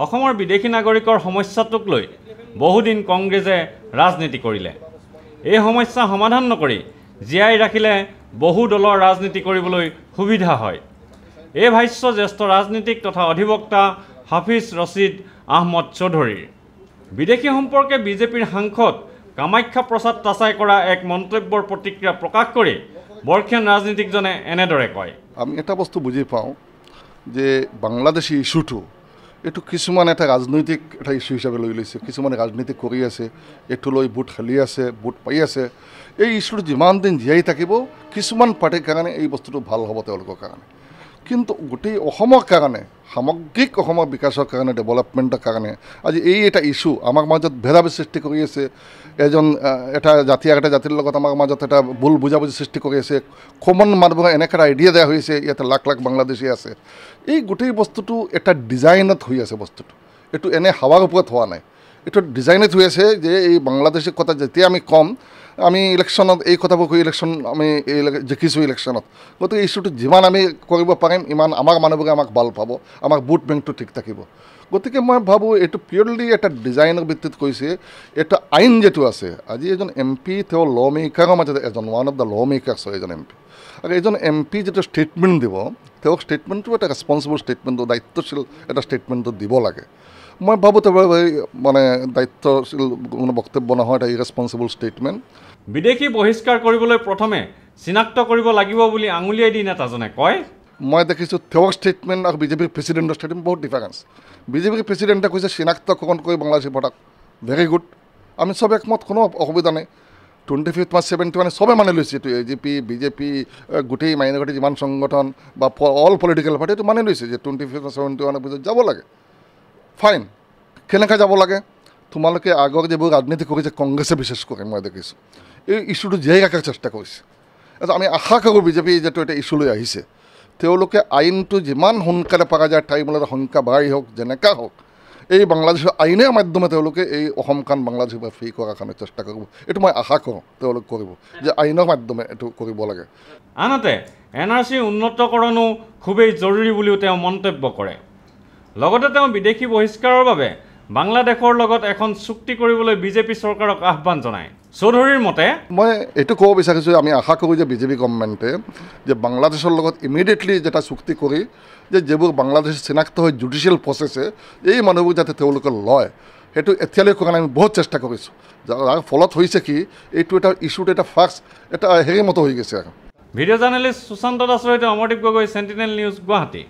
অসমৰ বিদেশী নাগৰিকৰ সমস্যাটোক লৈ বহুদিন কংগ্ৰেছে ৰাজনীতি কৰিলে এই সমস্যা সমাধান নকৰি জীয়াই ৰাখিলে বহু দলৰ ৰাজনীতি কৰিবলৈ সুবিধা হয় এই ভাষ্য জ্যেষ্ঠ ৰাজনীতিক তথা অধিবক্তা হাফিজ ৰচিদ আহমদ চৌধুৰীৰ বিদেশী সম্পৰ্কে বিজেপিৰ সাংসদ কামাখ্যা প্ৰসাদ তাছাই কৰা এক মন্তব্যৰ প্ৰতিক্ৰিয়া প্ৰকাশ কৰি বৰ্ষীয়ান ৰাজনীতিকজনে এনেদৰে কয় আমি এটা বস্তু বুজি পাওঁ যে বাংলাদেশী ইছ্যুটো এইটো কিছুমান এটা ৰাজনৈতিক এটা ইছ্যু হিচাপে লৈ লৈছে কিছুমানে ৰাজনীতি কৰি আছে এইটো লৈ ভোট খেলি আছে ভোট পাই আছে এই ইছ্যুটো যিমান দিন জীয়াই থাকিব কিছুমান পাৰ্টীৰ কাৰণে এই বস্তুটো ভাল হ'ব তেওঁলোকৰ কাৰণে কিন্তু গোটেই অসমৰ কাৰণে সামগ্ৰিক অসমৰ বিকাশৰ কাৰণে ডেভেলপমেণ্টৰ কাৰণে আজি এই এটা ইছ্যু আমাৰ মাজত ভেদাভে সৃষ্টি কৰি আছে এজন এটা জাতি আৰু এটা জাতিৰ লগত আমাৰ মাজত এটা ভুল বুজাবুজি সৃষ্টি কৰি আছে কমন মানুহক এনেকৈ এটা আইডিয়া দিয়া হৈছে ইয়াতে লাখ লাখ বাংলাদেশী আছে এই গোটেই বস্তুটো এটা ডিজাইনত হৈ আছে বস্তুটো এইটো এনে হাৱাৰ ওপৰত হোৱা নাই এইটো ডিজাইনত হৈ আছে যে এই বাংলাদেশী কথা যেতিয়া আমি ক'ম আমি ইলেকশ্যনত এই কথাবোৰ কৈ ইলেকশ্যন আমি জিকিছোঁ ইলেকশ্যনত গতিকে ইছ্যুটো যিমান আমি কৰিব পাৰিম ইমান আমাৰ মানুহবোৰে আমাক ভাল পাব আমাৰ ভোট বেংকটো ঠিক থাকিব গতিকে মই ভাবোঁ এইটো পিয়'ৰলি এটা ডিজাইনৰ ভিত্তিত কৈছে এইটো আইন যিটো আছে আজি এজন এম পি তেওঁ ল' মেকাৰৰ মাজতে এজন one of the law' makers হয় এজন এম পি আৰু এজন এম পি যিটো ষ্টেটমেণ্ট দিব তেওঁক ষ্টেটমেণ্টটো এটা ৰেছপনচিবল ষ্টেটমেণ্টটো দায়িত্বশীল এটা ষ্টেটমেণ্টটো দিব লাগে মই ভাবোঁ তেওঁ মানে দায়িত্বশীল কোনো বক্তব্য নহয় এটা ইৰেচপনচিবল ষ্টেটমেণ্ট বিদেশী বহিষ্কাৰ কৰিবলৈ প্ৰথমে চিনাক্ত কৰিব লাগিব বুলি আঙুলিয়াই দি নেতাজনে কয় মই দেখিছোঁ তেওঁৰ ষ্টেটমেণ্ট আৰু বিজেপিৰ প্ৰেচিডেণ্টৰ ষ্টেটমেণ্ট বহুত ডিফাৰেঞ্চ বিজেপিৰ প্ৰেচিডেণ্টে কৈছে চিনাক্তকৰণ কৰি বাংলাদেশী ভোটাক ভেৰি গুড আমি চব একমত কোনো অসুবিধা নাই টুৱেণ্টি ফিফ্থ মাৰ্চ ছেভেণ্টি মানে চবে মানি লৈছে এইটো এ জি পি বিজেপি গোটেই মাইনৰিটি যিমান সংগঠন বা অল পলিটিকেল পাৰ্টি এইটো মানি লৈছে যে টুৱেণ্টি ফিফ্থ ছেভেণ্টি ওৱানৰ পিছত যাব লাগে ফাইন কেনেকৈ যাব লাগে তোমালোকে আগৰ যিবোৰ ৰাজনীতি কৰিছে কংগ্ৰেছে বিশ্বাস কৰে মই দেখিছোঁ এই ইছ্যুটো জীয়াই ৰাখাৰ চেষ্টা কৰিছে আচ্ছা আমি আশা কৰোঁ বিজেপি যিটো এটা লৈ আহিছে তেওঁলোকে আইনটো যিমান সোনকালে পৰা যায় ট্ৰাইবেলৰ সংখ্যা বাঢ়ি হওক যেনেকা হওক এই বাংলাদেশৰ আইনৰ মাধ্যমে তেওঁলোকে এই অসমখন বাংলাদেশৰ পৰা ফ্ৰী কৰাৰ কাৰণে চেষ্টা কৰিব এইটো মই আশা কৰোঁ তেওঁলোক কৰিব যে আইনৰ মাধ্যমে এইটো কৰিব লাগে আনহাতে এন আৰ চি উন্নতকৰণো খুবেই জৰুৰী বুলিও তেওঁ মন্তব্য কৰে লগতে তেওঁ বিদেশী বহিষ্কাৰৰ বাবে বাংলাদেশৰ লগত এখন চুক্তি কৰিবলৈ বিজেপি চৰকাৰক আহ্বান জনায় চৌধুৰীৰ মতে মই এইটো ক'ব বিচাৰিছোঁ আমি আশা কৰোঁ যে বিজেপি গভমেণ্টে যে বাংলাদেশৰ লগত ইমিডিয়েটলি এটা চুক্তি কৰি যে যিবোৰ বাংলাদেশ চিনাক্ত হৈ জুডিচিয়েল প্ৰচেছে এই মানুহবোৰ যাতে তেওঁলোকে লয় সেইটো এতিয়ালৈ কৰা আমি বহুত চেষ্টা কৰিছোঁ যাৰ ফলত হৈছে কি এইটো এটা ইছ্যুত এটা ফাৰ্ষ্ট এটা হেৰি মতো হৈ গৈছে ভিডিঅ' জাৰ্ণালিষ্ট সুশান্ত দাসৰ সৈতে অমৰদীপ গগৈ চেণ্টিনেল নিউজ গুৱাহাটী